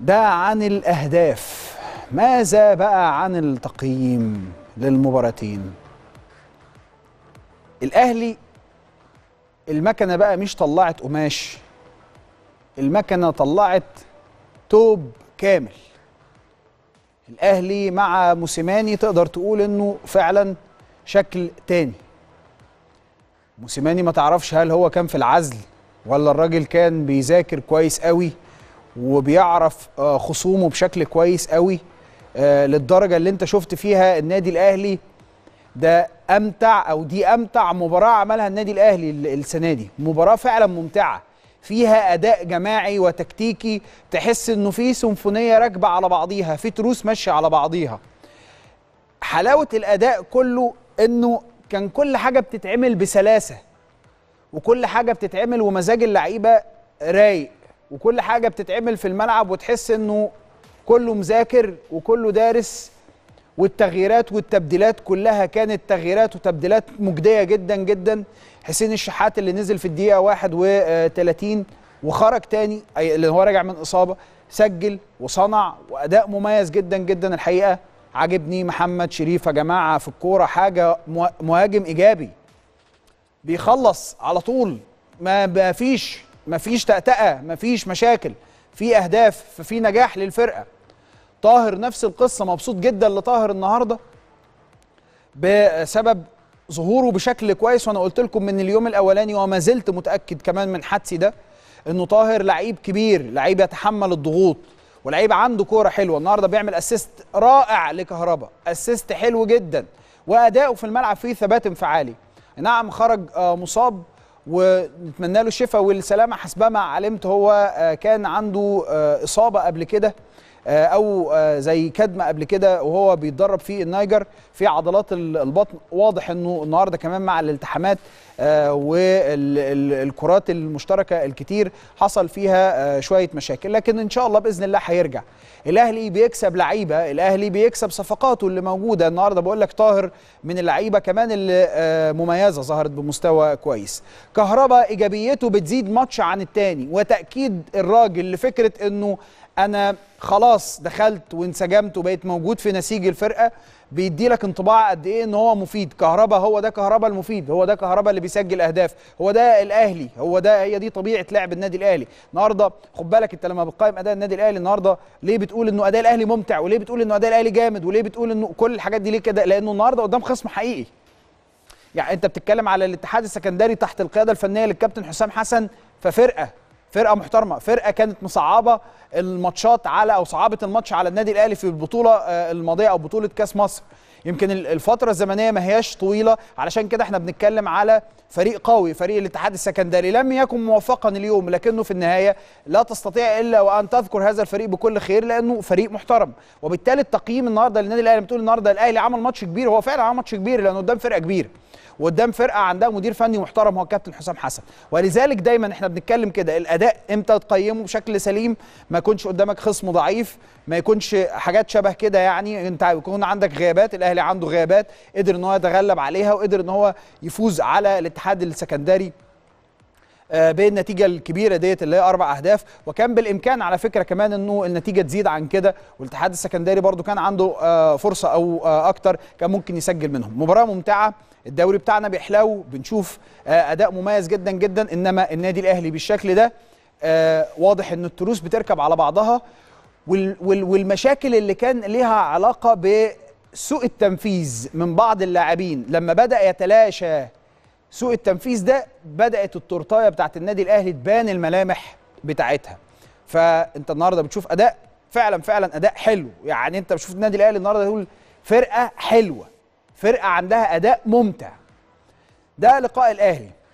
ده عن الأهداف ماذا بقى عن التقييم للمباراتين الأهلي المكنة بقى مش طلعت قماش المكنة طلعت توب كامل الأهلي مع موسيماني تقدر تقول إنه فعلا شكل تاني موسيماني ما تعرفش هل هو كان في العزل ولا الراجل كان بيذاكر كويس قوي وبيعرف آه، خصومه بشكل كويس قوي آه، للدرجه اللي انت شفت فيها النادي الاهلي ده امتع او دي امتع مباراه عملها النادي الاهلي السنه دي مباراه فعلا ممتعه فيها اداء جماعي وتكتيكي تحس انه في سيمفونيه راكبه على بعضيها في تروس ماشيه على بعضيها حلاوه الاداء كله انه كان كل حاجه بتتعمل بسلاسه وكل حاجه بتتعمل ومزاج اللعيبه رايق وكل حاجه بتتعمل في الملعب وتحس انه كله مذاكر وكله دارس والتغييرات والتبديلات كلها كانت تغييرات وتبديلات مجديه جدا جدا حسين الشحات اللي نزل في الدقيقه 31 وخرج تاني اي اللي هو راجع من اصابه سجل وصنع واداء مميز جدا جدا الحقيقه عجبني محمد شريف يا جماعه في الكوره حاجه مهاجم ايجابي بيخلص على طول ما فيش مفيش تأتأة مفيش مشاكل في أهداف ففي نجاح للفرقة طاهر نفس القصة مبسوط جدا لطاهر النهاردة بسبب ظهوره بشكل كويس وأنا قلت لكم من اليوم الأولاني وما زلت متأكد كمان من حدسي ده إنه طاهر لعيب كبير لعيب يتحمل الضغوط ولعيب عنده كوره حلوه النهارده بيعمل اسيست رائع لكهرباء اسيست حلو جدا واداؤه في الملعب فيه ثبات انفعالي نعم خرج آه، مصاب ونتمنى له الشفاء والسلامه حسبما علمت هو آه، كان عنده آه، اصابه قبل كده آه، او آه، زي كدمه قبل كده وهو بيتدرب في النيجر في عضلات البطن واضح انه النهارده كمان مع الالتحامات آه، والكرات المشتركه الكتير حصل فيها شويه مشاكل لكن ان شاء الله باذن الله هيرجع الاهلي بيكسب لعيبه الاهلي بيكسب صفقاته اللي موجوده النهارده بقول لك طاهر من اللعيبه كمان اللي مميزه ظهرت بمستوى كويس كهربا ايجابيته بتزيد ماتش عن التاني وتاكيد الراجل لفكره انه انا خلاص دخلت وانسجمت وبقيت موجود في نسيج الفرقه بيدي لك انطباع قد ايه ان هو مفيد كهربا هو ده كهربا المفيد هو ده كهربا اللي بيسجل اهداف هو ده الاهلي هو ده هي دي طبيعه لعب النادي الاهلي النهارده خد بالك انت لما بتقيم اداء النادي الاهلي النهارده ليه بتقول انه اداء الاهلي ممتع وليه بتقول انه اداء الاهلي جامد وليه بتقول انه كل الحاجات دي ليه كده لانه النهارده قدام خصم حقيقي يعني انت بتتكلم على الاتحاد السكندري تحت القياده الفنيه للكابتن حسام حسن ففرقه فرقه محترمه فرقه كانت مصعبه الماتشات على او صعبت الماتش على النادي الاهلي في البطوله آه، الماضيه او بطوله كاس مصر يمكن الفتره الزمنيه ما هياش طويله علشان كده احنا بنتكلم على فريق قوي فريق الاتحاد السكندري لم يكن موفقا اليوم لكنه في النهايه لا تستطيع الا وان تذكر هذا الفريق بكل خير لانه فريق محترم وبالتالي التقييم النهارده للنادي الاهلي بتقول النهارده الاهلي عمل ماتش كبير هو فعلا عمل ماتش كبير لانه قدام فرقه كبيره وقدام فرقه عندها مدير فني محترم هو الكابتن حسام حسن ولذلك دايما احنا بنتكلم كده الاداء امتى تقيمه بشكل سليم ما يكونش قدامك خصم ضعيف ما يكونش حاجات شبه كده يعني انت يكون عندك غيابات الاهلي عنده غيابات قدر ان هو يتغلب عليها وقدر ان هو يفوز على الاتحاد السكندري آه، بالنتيجه الكبيره ديت اللي هي اربع اهداف وكان بالامكان على فكره كمان انه النتيجه تزيد عن كده والاتحاد السكندري برده كان عنده آه، فرصه او آه، اكتر كان ممكن يسجل منهم مباراه ممتعه الدوري بتاعنا بيحلو بنشوف اداء مميز جدا جدا انما النادي الاهلي بالشكل ده واضح ان التروس بتركب على بعضها والمشاكل اللي كان ليها علاقه بسوء التنفيذ من بعض اللاعبين لما بدا يتلاشى سوء التنفيذ ده بدات التورتايه بتاعت النادي الاهلي تبان الملامح بتاعتها فانت النهارده بتشوف اداء فعلا فعلا اداء حلو يعني انت بتشوف النادي الاهلي النهارده تقول فرقه حلوه فرقه عندها اداء ممتع ده لقاء الاهلي